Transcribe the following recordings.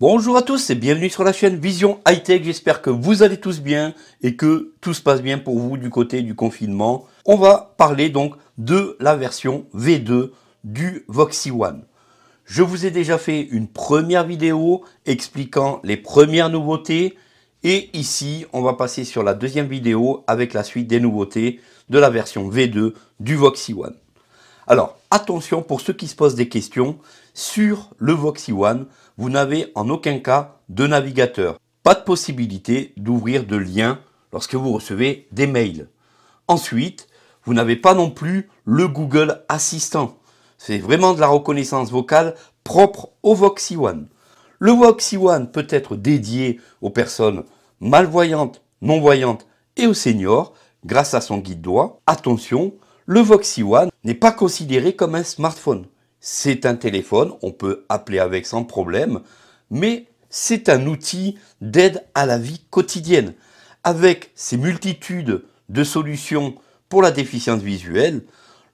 Bonjour à tous et bienvenue sur la chaîne Vision High Tech. J'espère que vous allez tous bien et que tout se passe bien pour vous du côté du confinement. On va parler donc de la version V2 du Voxy One. Je vous ai déjà fait une première vidéo expliquant les premières nouveautés et ici on va passer sur la deuxième vidéo avec la suite des nouveautés de la version V2 du Voxy One. Alors attention pour ceux qui se posent des questions sur le Voxy One vous n'avez en aucun cas de navigateur. Pas de possibilité d'ouvrir de lien lorsque vous recevez des mails. Ensuite, vous n'avez pas non plus le Google Assistant. C'est vraiment de la reconnaissance vocale propre au Voxy One. Le Voxy One peut être dédié aux personnes malvoyantes, non-voyantes et aux seniors grâce à son guide doigt. Attention, le Voxy One n'est pas considéré comme un smartphone. C'est un téléphone, on peut appeler avec sans problème, mais c'est un outil d'aide à la vie quotidienne. Avec ses multitudes de solutions pour la déficience visuelle,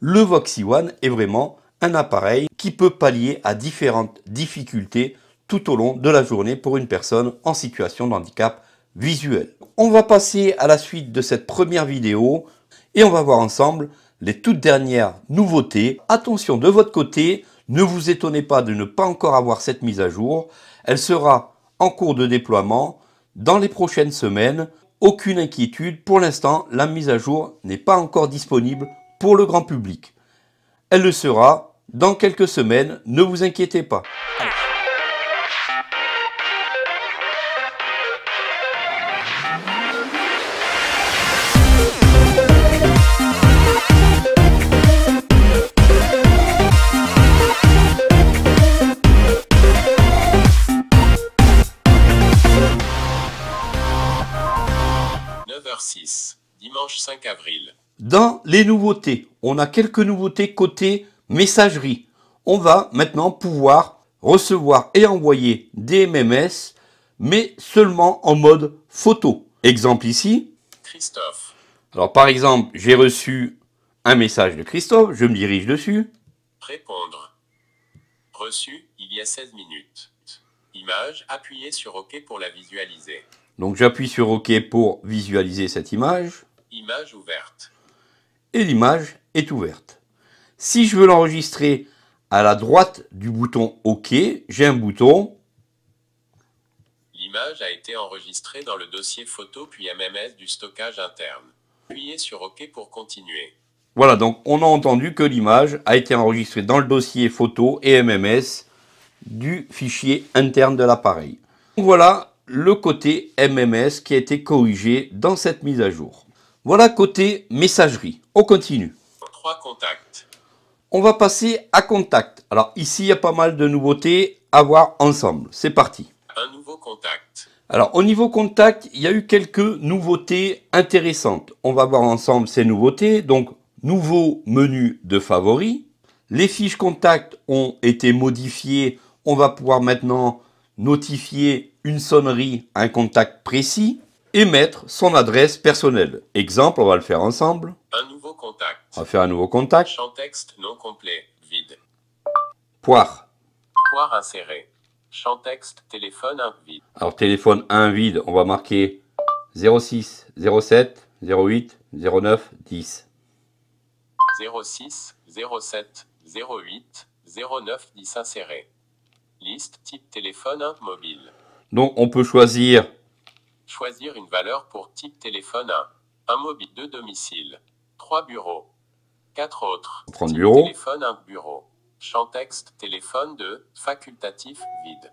le Voxy One est vraiment un appareil qui peut pallier à différentes difficultés tout au long de la journée pour une personne en situation de handicap visuel. On va passer à la suite de cette première vidéo et on va voir ensemble les toutes dernières nouveautés. Attention de votre côté, ne vous étonnez pas de ne pas encore avoir cette mise à jour. Elle sera en cours de déploiement dans les prochaines semaines. Aucune inquiétude, pour l'instant, la mise à jour n'est pas encore disponible pour le grand public. Elle le sera dans quelques semaines, ne vous inquiétez pas. Dans les nouveautés, on a quelques nouveautés côté messagerie. On va maintenant pouvoir recevoir et envoyer des MMS, mais seulement en mode photo. Exemple ici. Christophe. Alors par exemple, j'ai reçu un message de Christophe, je me dirige dessus. Répondre. Reçu il y a 16 minutes. Image, appuyez sur OK pour la visualiser. Donc j'appuie sur OK pour visualiser cette image. Image ouverte. Et l'image est ouverte. Si je veux l'enregistrer à la droite du bouton OK, j'ai un bouton. L'image a été enregistrée dans le dossier photo puis MMS du stockage interne. Appuyez sur OK pour continuer. Voilà, donc on a entendu que l'image a été enregistrée dans le dossier photo et MMS du fichier interne de l'appareil. Voilà le côté MMS qui a été corrigé dans cette mise à jour. Voilà côté messagerie. On continue. Trois contacts. On va passer à contact. Alors ici, il y a pas mal de nouveautés à voir ensemble. C'est parti. Un nouveau contact. Alors au niveau contact, il y a eu quelques nouveautés intéressantes. On va voir ensemble ces nouveautés. Donc nouveau menu de favoris. Les fiches contacts ont été modifiées. On va pouvoir maintenant notifier une sonnerie, à un contact précis et mettre son adresse personnelle. Exemple, on va le faire ensemble. Un nouveau contact. On va faire un nouveau contact. Champ texte non complet, vide. Poire. Poire inséré. Champ texte téléphone 1 vide. Alors téléphone 1 vide, on va marquer 06 07 08 09 10. 06 07 08 09 10 inséré. Liste type téléphone 1 mobile. Donc on peut choisir Choisir une valeur pour type téléphone 1. Un mobile 2 domicile. 3 bureaux. 4 autres. Prendre Téléphone 1 bureau. Champ texte téléphone 2 facultatif vide.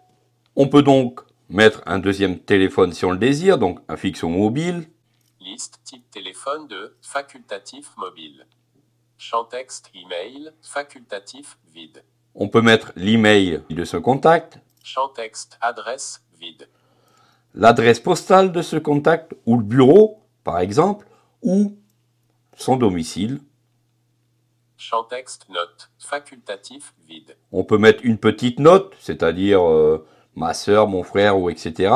On peut donc mettre un deuxième téléphone si on le désire, donc un fixe mobile. Liste type téléphone 2 facultatif mobile. Champ texte email facultatif vide. On peut mettre l'email de ce contact. Champ texte adresse vide l'adresse postale de ce contact ou le bureau, par exemple, ou son domicile. Champ texte note facultatif vide. On peut mettre une petite note, c'est-à-dire euh, ma soeur, mon frère ou etc.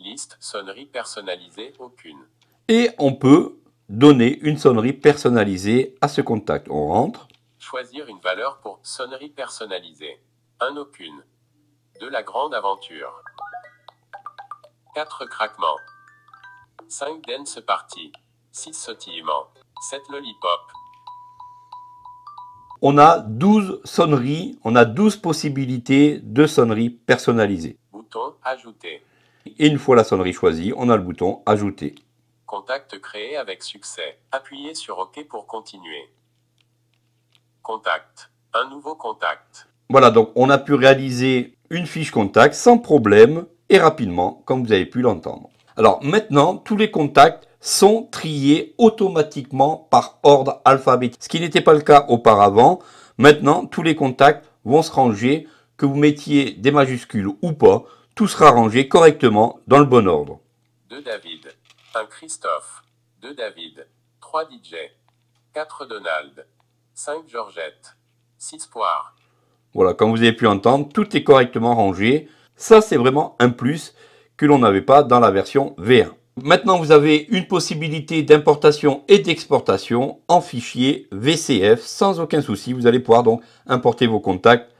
Liste sonnerie personnalisée aucune. Et on peut donner une sonnerie personnalisée à ce contact. On rentre. Choisir une valeur pour sonnerie personnalisée. Un aucune. De la grande aventure. 4 craquements. 5 dance parties, 6 sautillements. 7 lollipop. On a 12 sonneries, on a 12 possibilités de sonneries personnalisées. Bouton ajouter. Et une fois la sonnerie choisie, on a le bouton ajouter. Contact créé avec succès. Appuyez sur OK pour continuer. Contact. Un nouveau contact. Voilà, donc on a pu réaliser une fiche contact sans problème rapidement, comme vous avez pu l'entendre. Alors maintenant, tous les contacts sont triés automatiquement par ordre alphabétique, ce qui n'était pas le cas auparavant. Maintenant, tous les contacts vont se ranger, que vous mettiez des majuscules ou pas, tout sera rangé correctement dans le bon ordre. De David, un Christophe, 2 David, 3 DJ, 4 Donald, 5 Georgette, 6 Poire. Voilà, comme vous avez pu entendre, tout est correctement rangé. Ça, c'est vraiment un plus que l'on n'avait pas dans la version V1. Maintenant, vous avez une possibilité d'importation et d'exportation en fichier VCF sans aucun souci. Vous allez pouvoir donc importer vos contacts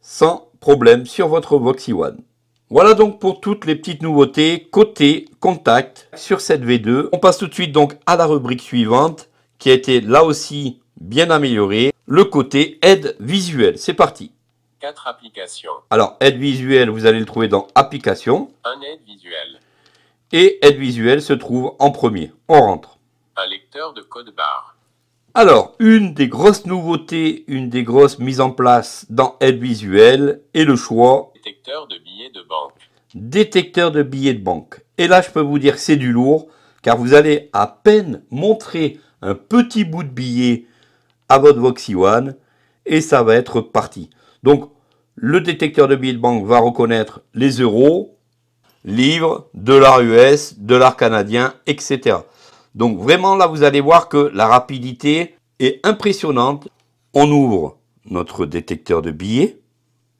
sans problème sur votre Voxy One. Voilà donc pour toutes les petites nouveautés côté contact sur cette V2. On passe tout de suite donc à la rubrique suivante qui a été là aussi bien améliorée, le côté aide visuelle. C'est parti 4 applications. Alors, aide visuelle, vous allez le trouver dans applications. Un aide visuelle. Et aide visuelle se trouve en premier. On rentre. Un lecteur de code barre. Alors, une des grosses nouveautés, une des grosses mises en place dans aide visuelle est le choix. Détecteur de billets de banque. Détecteur de billets de banque. Et là, je peux vous dire que c'est du lourd, car vous allez à peine montrer un petit bout de billet à votre Voxy One, et ça va être parti. Donc, le détecteur de billets de banque va reconnaître les euros, livres, dollars US, dollars canadiens, etc. Donc vraiment là, vous allez voir que la rapidité est impressionnante. On ouvre notre détecteur de billets.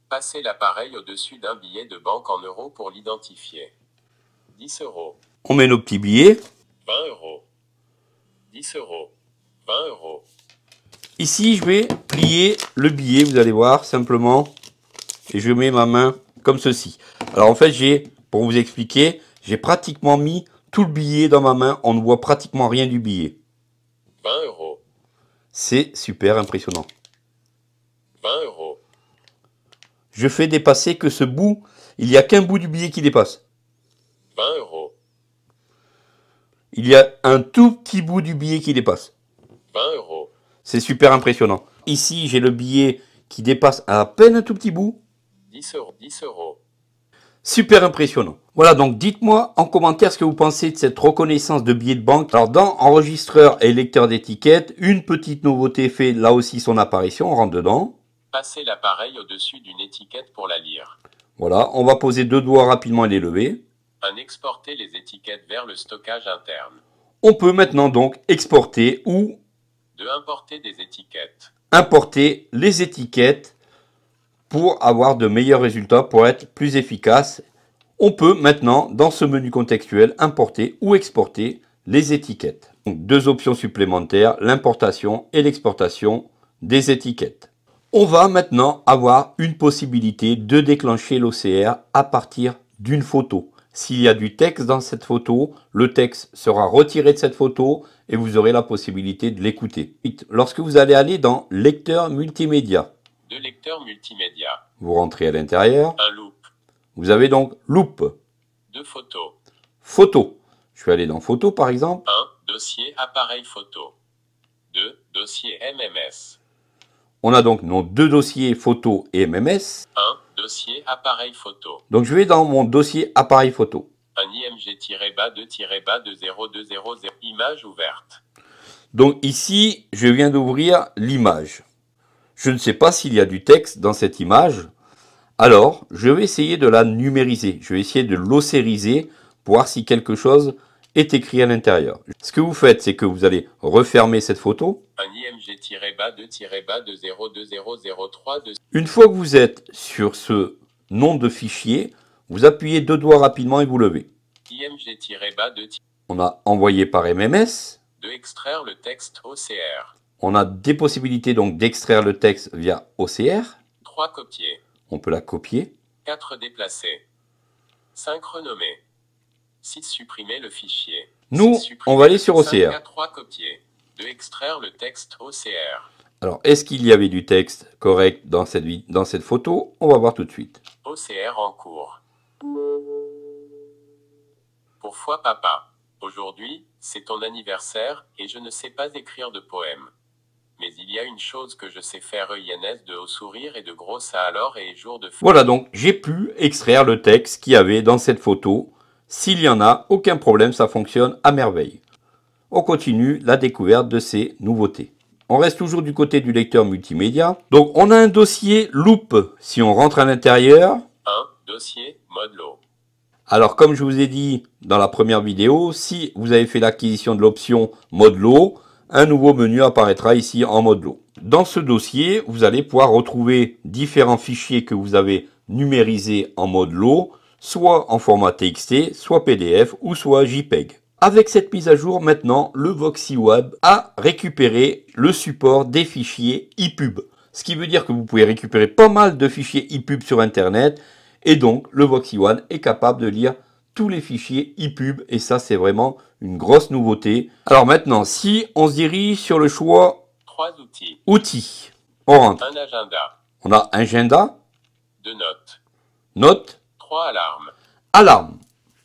Passez l'appareil au-dessus d'un billet de banque en euros pour l'identifier. 10 euros. On met nos petits billets. 20 euros. 10 euros. 20 euros. Ici, je vais plier le billet, vous allez voir, simplement. Et je mets ma main comme ceci. Alors en fait, j'ai, pour vous expliquer, j'ai pratiquement mis tout le billet dans ma main. On ne voit pratiquement rien du billet. 20 euros. C'est super impressionnant. 20 euros. Je fais dépasser que ce bout. Il n'y a qu'un bout du billet qui dépasse. 20 euros. Il y a un tout petit bout du billet qui dépasse. 20 euros. C'est super impressionnant. Ici, j'ai le billet qui dépasse à peine un tout petit bout. 10 euros, 10 euros. Super impressionnant. Voilà, donc dites-moi en commentaire ce que vous pensez de cette reconnaissance de billets de banque. Alors dans enregistreur et lecteur d'étiquettes, une petite nouveauté fait là aussi son apparition, on rentre dedans. Passez l'appareil au-dessus d'une étiquette pour la lire. Voilà, on va poser deux doigts rapidement et les lever. Un exporter les étiquettes vers le stockage interne. On peut maintenant donc exporter ou de importer des étiquettes. Importer les étiquettes pour avoir de meilleurs résultats, pour être plus efficace. On peut maintenant, dans ce menu contextuel, importer ou exporter les étiquettes. deux options supplémentaires, l'importation et l'exportation des étiquettes. On va maintenant avoir une possibilité de déclencher l'OCR à partir d'une photo. S'il y a du texte dans cette photo, le texte sera retiré de cette photo et vous aurez la possibilité de l'écouter. Lorsque vous allez aller dans Lecteur multimédia, vous rentrez à l'intérieur. Vous avez donc Loop. Deux photos. Photo. Je vais aller dans Photo par exemple. Un Dossier appareil photo. Dossier MMS. On a donc nos deux dossiers photo et MMS. Dossier appareil photo. Donc je vais dans mon dossier appareil photo. Un img 2 ba 20200 image ouverte. Donc ici, je viens d'ouvrir l'image. Je ne sais pas s'il y a du texte dans cette image. Alors, je vais essayer de la numériser. Je vais essayer de l'ossériser pour voir si quelque chose est écrit à l'intérieur. Ce que vous faites, c'est que vous allez refermer cette photo. img Une fois que vous êtes sur ce nom de fichier, vous appuyez deux doigts rapidement et vous levez. img On a envoyé par MMS. le texte OCR. On a des possibilités donc d'extraire le texte via OCR. 3 copier. On peut la copier. 4 déplacer. 5 renommer. Supprimer le fichier. Nous, on va aller sur OCR. Extraire le texte OCR. Alors, est-ce qu'il y avait du texte correct dans cette, dans cette photo On va voir tout de suite. OCR en cours. Pourquoi papa Aujourd'hui, c'est ton anniversaire et je ne sais pas écrire de poème. Mais il y a une chose que je sais faire, EINS euh, de haut sourire et de gros ça alors et jour de... Voilà donc, j'ai pu extraire le texte qui avait dans cette photo s'il y en a, aucun problème, ça fonctionne à merveille. On continue la découverte de ces nouveautés. On reste toujours du côté du lecteur multimédia. Donc on a un dossier loop. Si on rentre à l'intérieur... Un dossier mode low. Alors comme je vous ai dit dans la première vidéo, si vous avez fait l'acquisition de l'option mode low, un nouveau menu apparaîtra ici en mode low. Dans ce dossier, vous allez pouvoir retrouver différents fichiers que vous avez numérisés en mode low soit en format TXT, soit PDF ou soit JPEG. Avec cette mise à jour, maintenant, le VoxyWeb a récupéré le support des fichiers EPUB. Ce qui veut dire que vous pouvez récupérer pas mal de fichiers EPUB sur Internet. Et donc, le one est capable de lire tous les fichiers EPUB. Et ça, c'est vraiment une grosse nouveauté. Alors maintenant, si on se dirige sur le choix... Trois outils. Outils. On rentre. Un agenda. On a agenda. Deux notes. Notes alarmes. Alarme.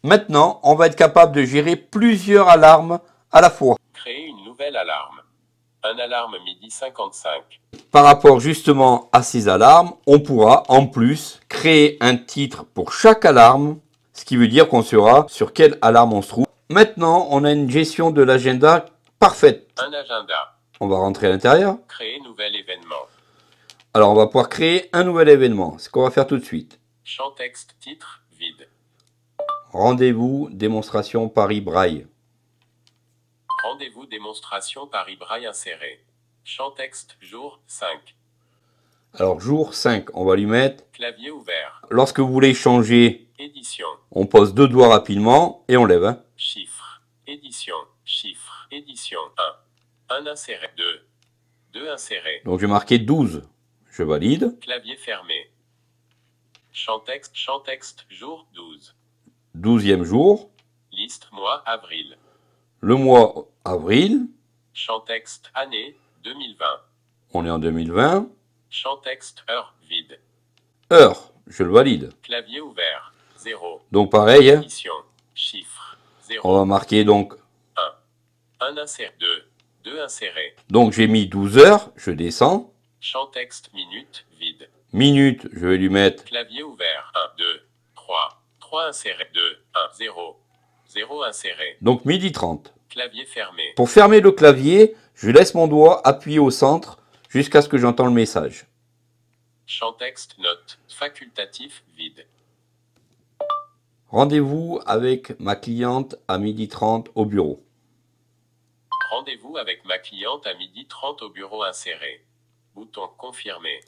Maintenant, on va être capable de gérer plusieurs alarmes à la fois. Créer une nouvelle alarme. Un alarme midi 55. Par rapport justement à ces alarmes, on pourra en plus créer un titre pour chaque alarme, ce qui veut dire qu'on saura sur quelle alarme on se trouve. Maintenant, on a une gestion de l'agenda parfaite. Un agenda. On va rentrer à l'intérieur. Créer nouvel événement. Alors, on va pouvoir créer un nouvel événement, ce qu'on va faire tout de suite. Champ texte titre vide. Rendez-vous démonstration Paris Braille. Rendez-vous démonstration Paris Braille inséré. Champ texte jour 5. Alors jour 5, on va lui mettre clavier ouvert. Lorsque vous voulez changer édition, on pose deux doigts rapidement et on lève. Hein. Chiffre, édition, chiffre, édition 1. 1 inséré, 2. 2 inséré. Donc j'ai marqué 12. Je valide. Clavier fermé. Chantexte, texte jour 12. 12e jour. Liste mois avril. Le mois avril. texte année 2020. On est en 2020. texte heure vide. Heure, je le valide. Clavier ouvert, 0. Donc pareil. Hein. Chiffre, 0. On va marquer donc 1. 1 inséré, 2. 2 insérés, Donc j'ai mis 12 heures, je descends. texte minute vide. Minute, Je vais lui mettre. Clavier ouvert. 1, 2, 3. 3 inséré. 2, 1, 0. 0 inséré. Donc midi 30. Clavier fermé. Pour fermer le clavier, je laisse mon doigt appuyé au centre jusqu'à ce que j'entends le message. Chant texte note facultatif vide. Rendez-vous avec ma cliente à midi 30 au bureau. Rendez-vous avec ma cliente à midi 30 au bureau inséré. Bouton confirmé.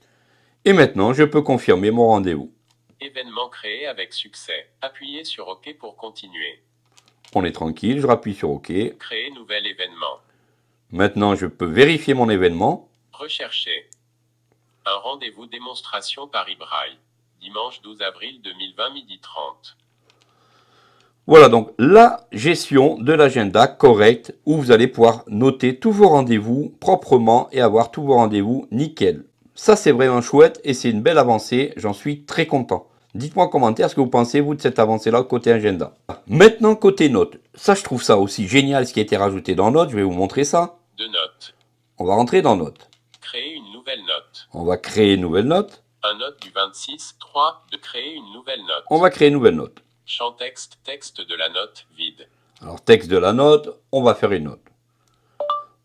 Et maintenant, je peux confirmer mon rendez-vous. Événement créé avec succès. Appuyez sur OK pour continuer. On est tranquille, je rappuie sur OK. Créer nouvel événement. Maintenant, je peux vérifier mon événement. Rechercher. Un rendez-vous démonstration Paris Braille. Dimanche 12 avril 2020, midi 30. Voilà donc la gestion de l'agenda correcte où vous allez pouvoir noter tous vos rendez-vous proprement et avoir tous vos rendez-vous nickel. Ça, c'est vraiment chouette et c'est une belle avancée. J'en suis très content. Dites-moi en commentaire ce que vous pensez, vous, de cette avancée-là côté agenda. Maintenant, côté notes. Ça, je trouve ça aussi génial, ce qui a été rajouté dans notes. Je vais vous montrer ça. De notes. On va rentrer dans notes. Créer une nouvelle note. On va créer une nouvelle note. Un note du 26, 3, de créer une nouvelle note. On va créer une nouvelle note. Chant texte, texte de la note, vide. Alors, texte de la note, on va faire une note.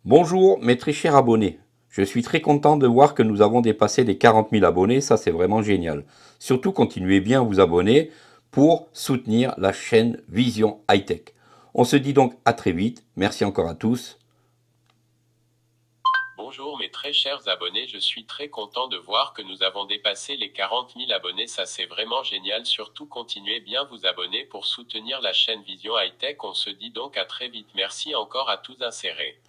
Bonjour, mes très chers abonnés. Je suis très content de voir que nous avons dépassé les 40 000 abonnés, ça c'est vraiment génial. Surtout continuez bien à vous abonner pour soutenir la chaîne Vision High Tech. On se dit donc à très vite, merci encore à tous. Bonjour mes très chers abonnés, je suis très content de voir que nous avons dépassé les 40 000 abonnés, ça c'est vraiment génial, surtout continuez bien vous abonner pour soutenir la chaîne Vision High Tech, on se dit donc à très vite, merci encore à tous insérés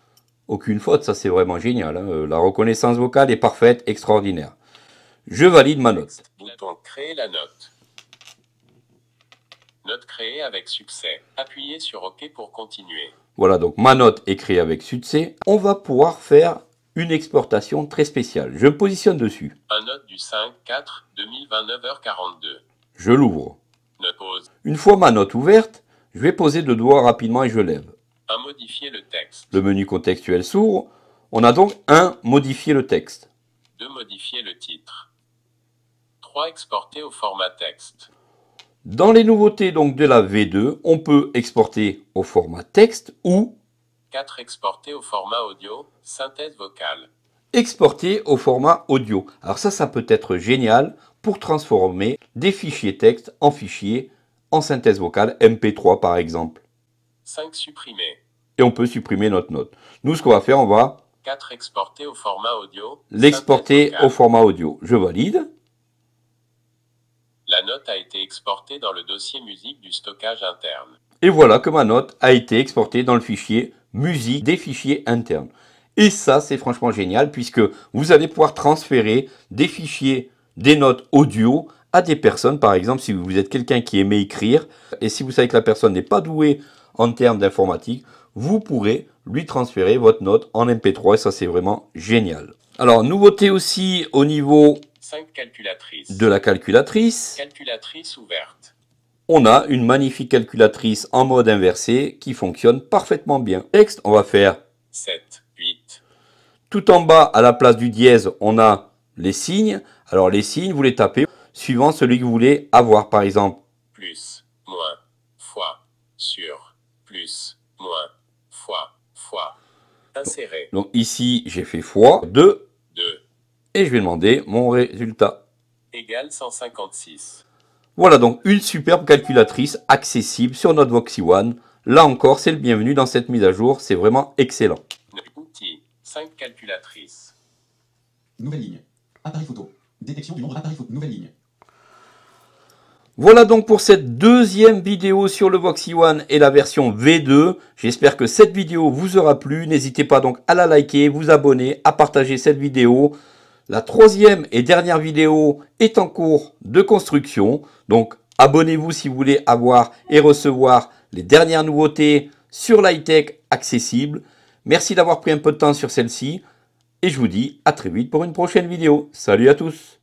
aucune faute, ça c'est vraiment génial. Hein. Euh, la reconnaissance vocale est parfaite, extraordinaire. Je valide ma note. Bouton créer la note. Note créée avec succès. Appuyez sur OK pour continuer. Voilà, donc ma note est créée avec succès. On va pouvoir faire une exportation très spéciale. Je me positionne dessus. Un note du 5 4 2029h42. Je l'ouvre. Une fois ma note ouverte, je vais poser deux doigts rapidement et je lève modifier le texte. Le menu contextuel s'ouvre. On a donc 1. Modifier le texte. 2. Modifier le titre. 3. Exporter au format texte. Dans les nouveautés donc de la V2, on peut exporter au format texte ou 4. Exporter au format audio, synthèse vocale. Exporter au format audio. Alors ça, ça peut être génial pour transformer des fichiers texte en fichiers en synthèse vocale MP3 par exemple. 5 supprimer. Et on peut supprimer notre note. Nous, ce qu'on va faire, on va 4 exporter au format audio. L'exporter au format audio. Je valide. La note a été exportée dans le dossier musique du stockage interne. Et voilà que ma note a été exportée dans le fichier musique des fichiers internes. Et ça, c'est franchement génial puisque vous allez pouvoir transférer des fichiers, des notes audio à des personnes. Par exemple, si vous êtes quelqu'un qui aimait écrire et si vous savez que la personne n'est pas douée en termes d'informatique, vous pourrez lui transférer votre note en MP3 et ça c'est vraiment génial. Alors, nouveauté aussi au niveau de la calculatrice. ouverte. On a une magnifique calculatrice en mode inversé qui fonctionne parfaitement bien. Texte, on va faire 7, 8. Tout en bas, à la place du dièse, on a les signes. Alors les signes, vous les tapez suivant celui que vous voulez avoir, par exemple. Plus, moins, Insérer. Donc ici, j'ai fait fois 2. Et je vais demander mon résultat. Égale 156. Voilà donc une superbe calculatrice accessible sur notre Voxy One. Là encore, c'est le bienvenu dans cette mise à jour. C'est vraiment excellent. Outils. 5 calculatrices. Nouvelle ligne. Appareil photo. Détection du nombre appareil photo. Nouvelle ligne. Voilà donc pour cette deuxième vidéo sur le Voxy e One et la version V2. J'espère que cette vidéo vous aura plu. N'hésitez pas donc à la liker, vous abonner, à partager cette vidéo. La troisième et dernière vidéo est en cours de construction. Donc abonnez-vous si vous voulez avoir et recevoir les dernières nouveautés sur l'high-tech accessible. Merci d'avoir pris un peu de temps sur celle-ci. Et je vous dis à très vite pour une prochaine vidéo. Salut à tous